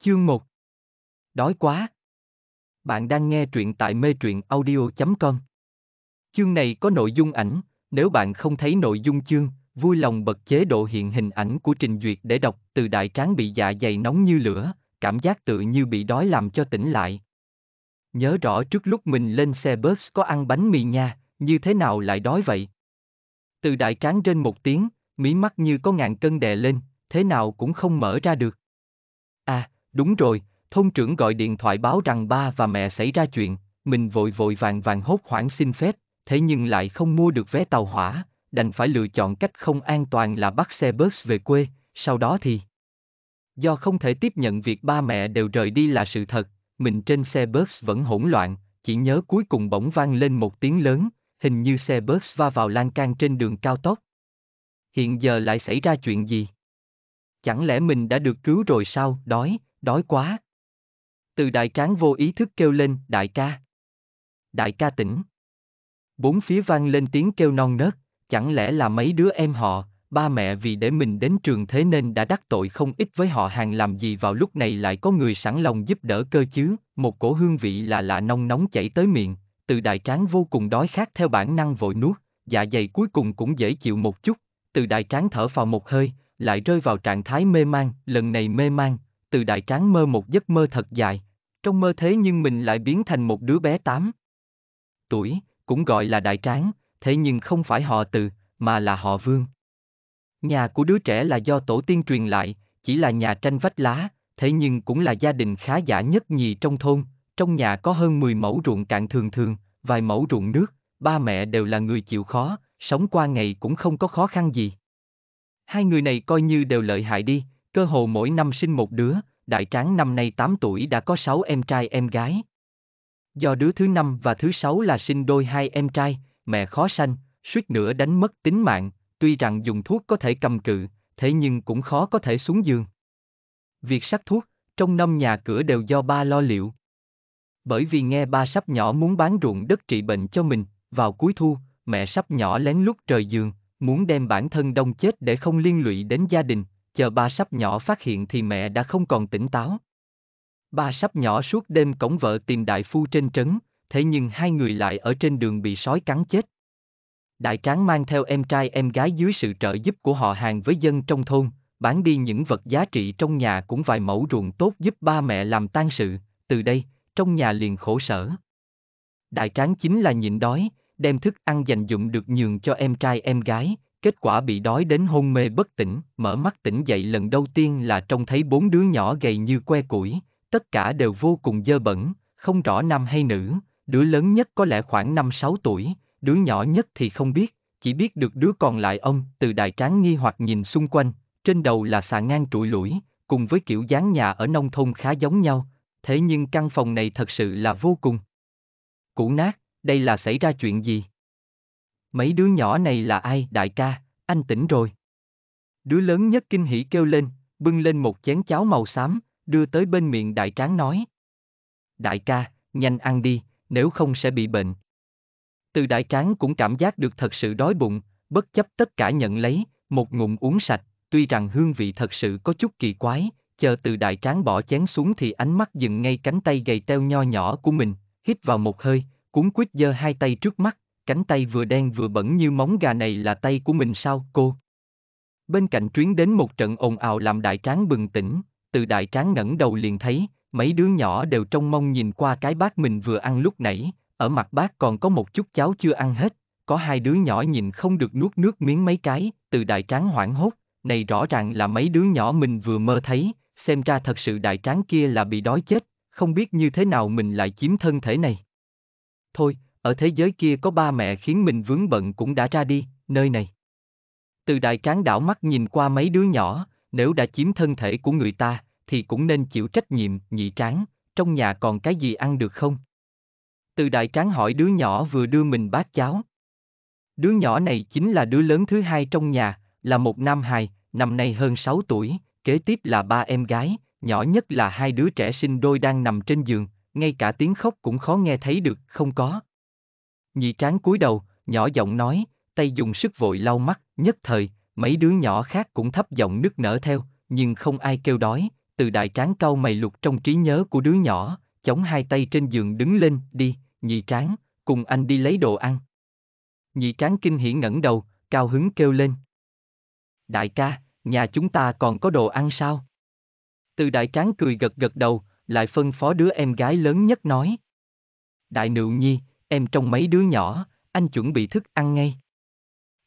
Chương 1 Đói quá! Bạn đang nghe truyện tại mê truyện audio.com Chương này có nội dung ảnh, nếu bạn không thấy nội dung chương, vui lòng bật chế độ hiện hình ảnh của trình duyệt để đọc từ đại tráng bị dạ dày nóng như lửa, cảm giác tự như bị đói làm cho tỉnh lại. Nhớ rõ trước lúc mình lên xe bus có ăn bánh mì nha, như thế nào lại đói vậy? Từ đại tráng trên một tiếng, mí mắt như có ngàn cân đè lên, thế nào cũng không mở ra được. À, Đúng rồi, thôn trưởng gọi điện thoại báo rằng ba và mẹ xảy ra chuyện, mình vội vội vàng vàng hốt hoảng xin phép, thế nhưng lại không mua được vé tàu hỏa, đành phải lựa chọn cách không an toàn là bắt xe bus về quê, sau đó thì... Do không thể tiếp nhận việc ba mẹ đều rời đi là sự thật, mình trên xe bus vẫn hỗn loạn, chỉ nhớ cuối cùng bỗng vang lên một tiếng lớn, hình như xe bus va vào lan can trên đường cao tốc. Hiện giờ lại xảy ra chuyện gì? Chẳng lẽ mình đã được cứu rồi sao, đói, đói quá. Từ đại tráng vô ý thức kêu lên, đại ca. Đại ca tỉnh. Bốn phía vang lên tiếng kêu non nớt, chẳng lẽ là mấy đứa em họ, ba mẹ vì để mình đến trường thế nên đã đắc tội không ít với họ hàng làm gì vào lúc này lại có người sẵn lòng giúp đỡ cơ chứ, một cổ hương vị là lạ nông nóng chảy tới miệng, từ đại tráng vô cùng đói khát theo bản năng vội nuốt, dạ dày cuối cùng cũng dễ chịu một chút, từ đại tráng thở vào một hơi, lại rơi vào trạng thái mê man, lần này mê man, từ đại tráng mơ một giấc mơ thật dài, trong mơ thế nhưng mình lại biến thành một đứa bé 8 tuổi, cũng gọi là đại tráng, thế nhưng không phải họ từ, mà là họ vương. Nhà của đứa trẻ là do tổ tiên truyền lại, chỉ là nhà tranh vách lá, thế nhưng cũng là gia đình khá giả nhất nhì trong thôn, trong nhà có hơn 10 mẫu ruộng cạn thường thường, vài mẫu ruộng nước, ba mẹ đều là người chịu khó, sống qua ngày cũng không có khó khăn gì. Hai người này coi như đều lợi hại đi, cơ hồ mỗi năm sinh một đứa, đại tráng năm nay 8 tuổi đã có 6 em trai em gái. Do đứa thứ năm và thứ sáu là sinh đôi hai em trai, mẹ khó sanh, suýt nữa đánh mất tính mạng, tuy rằng dùng thuốc có thể cầm cự, thế nhưng cũng khó có thể xuống giường. Việc sắc thuốc, trong năm nhà cửa đều do ba lo liệu. Bởi vì nghe ba sắp nhỏ muốn bán ruộng đất trị bệnh cho mình, vào cuối thu, mẹ sắp nhỏ lén lút trời giường, muốn đem bản thân đông chết để không liên lụy đến gia đình, chờ ba sắp nhỏ phát hiện thì mẹ đã không còn tỉnh táo. Ba sắp nhỏ suốt đêm cổng vợ tìm đại phu trên trấn, thế nhưng hai người lại ở trên đường bị sói cắn chết. Đại tráng mang theo em trai em gái dưới sự trợ giúp của họ hàng với dân trong thôn, bán đi những vật giá trị trong nhà cũng vài mẫu ruộng tốt giúp ba mẹ làm tan sự, từ đây, trong nhà liền khổ sở. Đại tráng chính là nhịn đói, đem thức ăn dành dụng được nhường cho em trai em gái, kết quả bị đói đến hôn mê bất tỉnh, mở mắt tỉnh dậy lần đầu tiên là trông thấy bốn đứa nhỏ gầy như que củi, tất cả đều vô cùng dơ bẩn, không rõ nam hay nữ, đứa lớn nhất có lẽ khoảng 5-6 tuổi, đứa nhỏ nhất thì không biết, chỉ biết được đứa còn lại ông từ đài tráng nghi hoặc nhìn xung quanh, trên đầu là xà ngang trụi lũi, cùng với kiểu dáng nhà ở nông thôn khá giống nhau, thế nhưng căn phòng này thật sự là vô cùng. Cũ nát, đây là xảy ra chuyện gì? Mấy đứa nhỏ này là ai? Đại ca, anh tỉnh rồi. Đứa lớn nhất kinh hỉ kêu lên, bưng lên một chén cháo màu xám, đưa tới bên miệng đại tráng nói. Đại ca, nhanh ăn đi, nếu không sẽ bị bệnh. Từ đại tráng cũng cảm giác được thật sự đói bụng, bất chấp tất cả nhận lấy, một ngụm uống sạch, tuy rằng hương vị thật sự có chút kỳ quái, chờ từ đại tráng bỏ chén xuống thì ánh mắt dừng ngay cánh tay gầy teo nho nhỏ của mình, hít vào một hơi, cuốn quýt giơ hai tay trước mắt, cánh tay vừa đen vừa bẩn như móng gà này là tay của mình sao, cô? Bên cạnh chuyến đến một trận ồn ào làm đại tráng bừng tỉnh, từ đại tráng ngẩng đầu liền thấy, mấy đứa nhỏ đều trông mong nhìn qua cái bát mình vừa ăn lúc nãy, ở mặt bát còn có một chút cháo chưa ăn hết, có hai đứa nhỏ nhìn không được nuốt nước miếng mấy cái, từ đại tráng hoảng hốt, này rõ ràng là mấy đứa nhỏ mình vừa mơ thấy, xem ra thật sự đại tráng kia là bị đói chết, không biết như thế nào mình lại chiếm thân thể này. Thôi, ở thế giới kia có ba mẹ khiến mình vướng bận cũng đã ra đi, nơi này. Từ đại Tráng đảo mắt nhìn qua mấy đứa nhỏ, nếu đã chiếm thân thể của người ta, thì cũng nên chịu trách nhiệm, nhị tráng, trong nhà còn cái gì ăn được không? Từ đại tráng hỏi đứa nhỏ vừa đưa mình bát cháo. Đứa nhỏ này chính là đứa lớn thứ hai trong nhà, là một nam hài, năm nay hơn 6 tuổi, kế tiếp là ba em gái, nhỏ nhất là hai đứa trẻ sinh đôi đang nằm trên giường, ngay cả tiếng khóc cũng khó nghe thấy được, không có, Nhị tráng cúi đầu, nhỏ giọng nói, tay dùng sức vội lau mắt, nhất thời, mấy đứa nhỏ khác cũng thấp giọng nức nở theo, nhưng không ai kêu đói, từ đại tráng cau mày lục trong trí nhớ của đứa nhỏ, chống hai tay trên giường đứng lên, đi, nhị tráng, cùng anh đi lấy đồ ăn. Nhị tráng kinh hỉ ngẩng đầu, cao hứng kêu lên. Đại ca, nhà chúng ta còn có đồ ăn sao? Từ đại tráng cười gật gật đầu, lại phân phó đứa em gái lớn nhất nói. Đại nựu nhi, em trông mấy đứa nhỏ, anh chuẩn bị thức ăn ngay.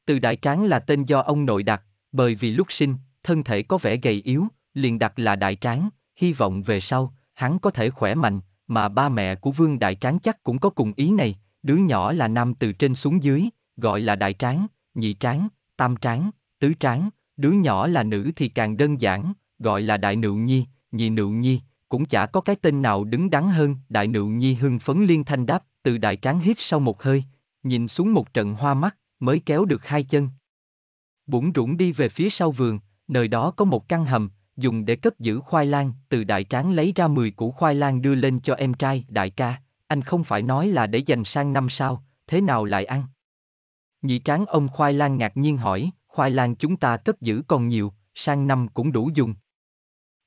Từ đại tráng là tên do ông nội đặt, bởi vì lúc sinh, thân thể có vẻ gầy yếu, liền đặt là đại tráng, hy vọng về sau, hắn có thể khỏe mạnh, mà ba mẹ của Vương Đại Tráng chắc cũng có cùng ý này, đứa nhỏ là nam từ trên xuống dưới, gọi là đại tráng, nhị tráng, tam tráng, tứ tráng, đứa nhỏ là nữ thì càng đơn giản, gọi là đại Nữ nhi, nhị Nữ nhi, cũng chả có cái tên nào đứng đắn hơn, đại Nữ nhi hưng phấn liên thanh đáp, từ đại tráng hít sau một hơi, nhìn xuống một trận hoa mắt, mới kéo được hai chân. Bủng rủng đi về phía sau vườn, nơi đó có một căn hầm, dùng để cất giữ khoai lang, từ đại tráng lấy ra 10 củ khoai lang đưa lên cho em trai, đại ca, anh không phải nói là để dành sang năm sau, thế nào lại ăn? Nhị tráng ông khoai lang ngạc nhiên hỏi, khoai lang chúng ta cất giữ còn nhiều, sang năm cũng đủ dùng.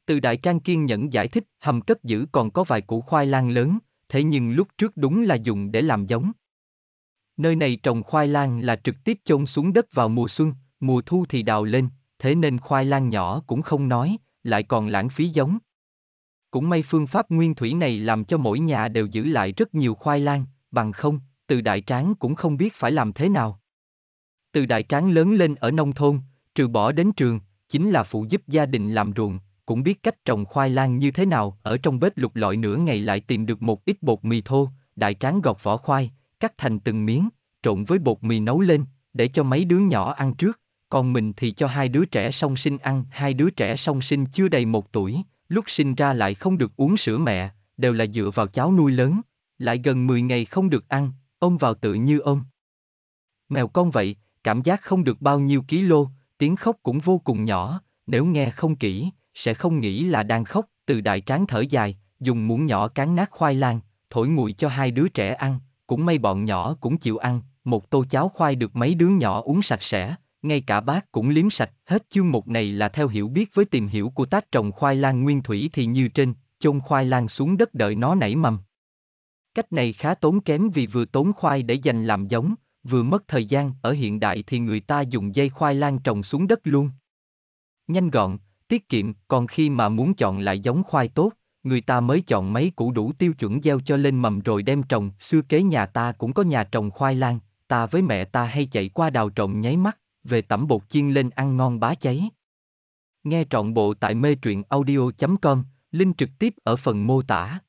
Từ đại trang kiên nhẫn giải thích, hầm cất giữ còn có vài củ khoai lang lớn, thế nhưng lúc trước đúng là dùng để làm giống. Nơi này trồng khoai lang là trực tiếp chôn xuống đất vào mùa xuân, mùa thu thì đào lên, thế nên khoai lang nhỏ cũng không nói, lại còn lãng phí giống. Cũng may phương pháp nguyên thủy này làm cho mỗi nhà đều giữ lại rất nhiều khoai lang, bằng không, từ đại tráng cũng không biết phải làm thế nào. Từ đại tráng lớn lên ở nông thôn, trừ bỏ đến trường, chính là phụ giúp gia đình làm ruộng, cũng biết cách trồng khoai lang như thế nào, ở trong bếp lục lọi nửa ngày lại tìm được một ít bột mì thô, đại tráng gọt vỏ khoai, cắt thành từng miếng, trộn với bột mì nấu lên, để cho mấy đứa nhỏ ăn trước, còn mình thì cho hai đứa trẻ song sinh ăn, hai đứa trẻ song sinh chưa đầy một tuổi, lúc sinh ra lại không được uống sữa mẹ, đều là dựa vào cháu nuôi lớn, lại gần 10 ngày không được ăn, ôm vào tự như ôm. Mèo con vậy, cảm giác không được bao nhiêu ký lô, tiếng khóc cũng vô cùng nhỏ, nếu nghe không kỹ, sẽ không nghĩ là đang khóc, từ đại tráng thở dài, dùng muỗng nhỏ cán nát khoai lang, thổi nguội cho hai đứa trẻ ăn, cũng may bọn nhỏ cũng chịu ăn, một tô cháo khoai được mấy đứa nhỏ uống sạch sẽ, ngay cả bác cũng liếm sạch, hết chương mục này là theo hiểu biết với tìm hiểu của tác trồng khoai lang nguyên thủy thì như trên, chôn khoai lang xuống đất đợi nó nảy mầm. Cách này khá tốn kém vì vừa tốn khoai để dành làm giống, vừa mất thời gian, ở hiện đại thì người ta dùng dây khoai lang trồng xuống đất luôn. Nhanh gọn, tiết kiệm, còn khi mà muốn chọn lại giống khoai tốt, người ta mới chọn mấy củ đủ tiêu chuẩn gieo cho lên mầm rồi đem trồng, xưa kế nhà ta cũng có nhà trồng khoai lang, ta với mẹ ta hay chạy qua đào trộm nháy mắt, về tẩm bột chiên lên ăn ngon bá cháy. Nghe trọn bộ tại mê truyện audio.com, link trực tiếp ở phần mô tả.